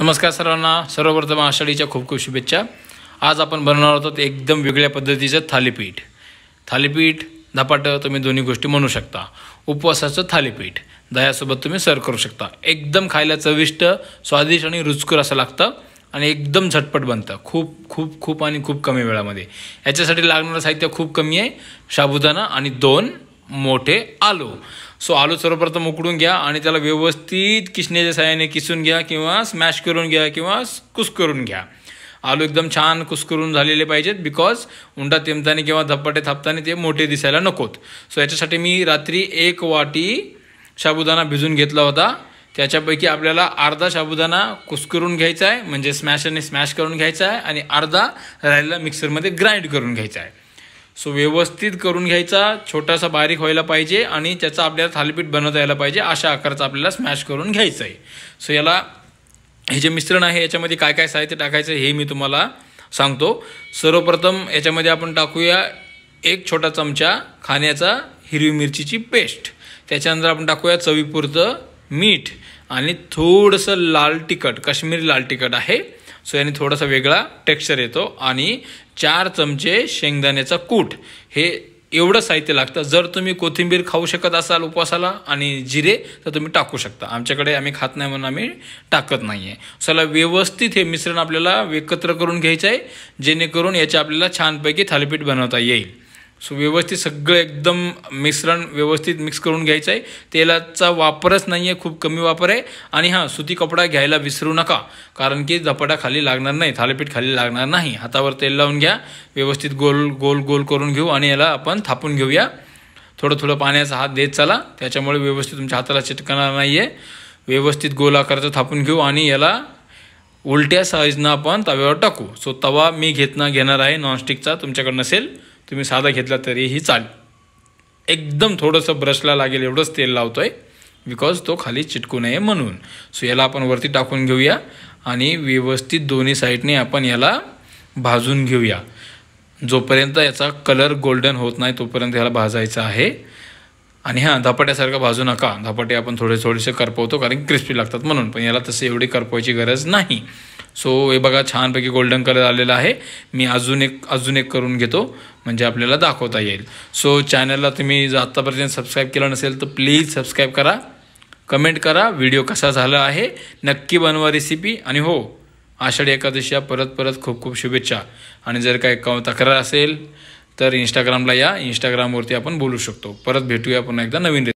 नमस्कार सर्वांना सर्वप्रथम आषाढीच्या खूप खूप शुभेच्छा आज आपण बनवणार आहोत एकदम वेगळ्या पद्धतीचं थालीपीठ थालीपीठ धपाटं तुम्ही दोन्ही गोष्टी म्हणू शकता उपवासाचं थालीपीठ दह्यासोबत तुम्ही सर्व करू शकता एकदम खायला चविष्ट स्वादिष्ट आणि रुचकर असं लागतं आणि एकदम झटपट बनतं खूप खूप खूप आणि खूप कमी वेळामध्ये याच्यासाठी लागणारं साहित्य खूप कमी आहे साबुदाना आणि दोन मोठे आलू सो आलू सर्वप्रथम उकडून घ्या आणि त्याला व्यवस्थित किसण्याच्या सहाय्याने किसून घ्या किंवा स्मॅश करून घ्या किंवा कुस्करून घ्या आलू एकदम छान कुस्करून झालेले पाहिजेत बिकॉज उंडा तेमताना किंवा धप्पाटे थापताना ते मोठे दिसायला नकोत सो याच्यासाठी मी रात्री एक वाटी साबुदाणा भिजून घेतला होता त्याच्यापैकी आपल्याला अर्धा साबुदाणा कुस्करून घ्यायचा आहे म्हणजे स्मॅशने स्मॅश करून घ्यायचा आहे आणि अर्धा राहिलेला मिक्सरमध्ये ग्राइंड करून घ्यायचा आहे सो व्यवस्थित करून घ्यायचा छोटासा बारीक व्हायला पाहिजे आणि त्याचा आपल्याला थालीपीठ बनवता यायला पाहिजे अशा आकाराचा आपल्याला स्मॅश करून घ्यायचं आहे सो याला हे जे मिश्रण आहे याच्यामध्ये काय काय साहित्य टाकायचं हे मी तुम्हाला सांगतो सर्वप्रथम याच्यामध्ये आपण टाकूया एक छोटा चमचा खाण्याचा हिरवी मिरचीची पेस्ट त्याच्यानंतर आपण टाकूया चवीपुरतं मीठ आणि थोडंसं लाल तिखट काश्मीरी लाल तिखट आहे सो याने थोडासा वेगळा टेक्स्चर येतो आणि चार चमचे शेंगदाण्याचा कूट हे एवढं साहित्य लागतं जर तुम्ही कोथिंबीर खाऊ शकत असाल उपवासाला आणि जिरे तर तुम्ही टाकू शकता आमच्याकडे आम्ही खात नाही म्हणून आम्ही टाकत नाही आहे चला व्यवस्थित हे मिश्रण आपल्याला एकत्र करून घ्यायचं आहे जेणेकरून याचे आपल्याला छानपैकी थालीपीठ बनवता येईल सो व्यवस्थित सगळं एकदम मिश्रण व्यवस्थित मिक्स करून घ्यायचं आहे तेलाचा वापरच नाही आहे खूप कमी वापर आहे आणि हां सुती कपडा घ्यायला विसरू नका कारण की झपाटा खाली लागणार नाही थालीपीठ खाली लागणार नाही हातावर तेल लावून घ्या व्यवस्थित गोल गोल गोल करून घेऊ आणि याला आपण थापून घेऊया थोडं थोडं पाण्याचा हात देत चला त्याच्यामुळे व्यवस्थित तुमच्या हाताला चिटकणार नाही आहे व्यवस्थित गोल थापून घेऊ आणि याला उलट्या साईजनं आपण तव्यावर टाकू सो तवा मी घेतना घेणार आहे नॉनस्टिकचा तुमच्याकडनं नसेल तुम्ही साधा घेतला तरीही चाल एकदम थोडंसं ब्रशला लागेल एवढंच तेल लावतो आहे बिकॉज तो खाली चिटकू नये म्हणून सो याला आपण वरती टाकून घेऊया आणि व्यवस्थित दोन्ही साईडने आपण याला भाजून घेऊया जोपर्यंत याचा कलर गोल्डन होत नाही तोपर्यंत याला भाजायचं आहे आणि हां धपाट्यासारखं भाजू नका धपाटे आपण थोडे थोडेसे करपवतो कारण क्रिस्पी लागतात म्हणून पण याला तसे एवढी करपवायची गरज नाही सो हे बघा छानपैकी गोल्डन कलर आलेला आहे मी अजून एक अजून एक करून घेतो म्हणजे आपल्याला दाखवता येईल सो चॅनलला तुम्ही जर आत्तापर्यंत सबस्क्राईब केलं नसेल तर प्लीज सबस्क्राईब करा कमेंट करा व्हिडिओ कसा झाला आहे नक्की बनवा रेसिपी आणि हो आषाढी या परत परत खूप खूप शुभेच्छा आणि जर काय तक्रार असेल तर इंस्टाग्रामला या इंस्टाग्रामवरती आपण बोलू शकतो परत भेटूया पुन्हा एकदा नवीन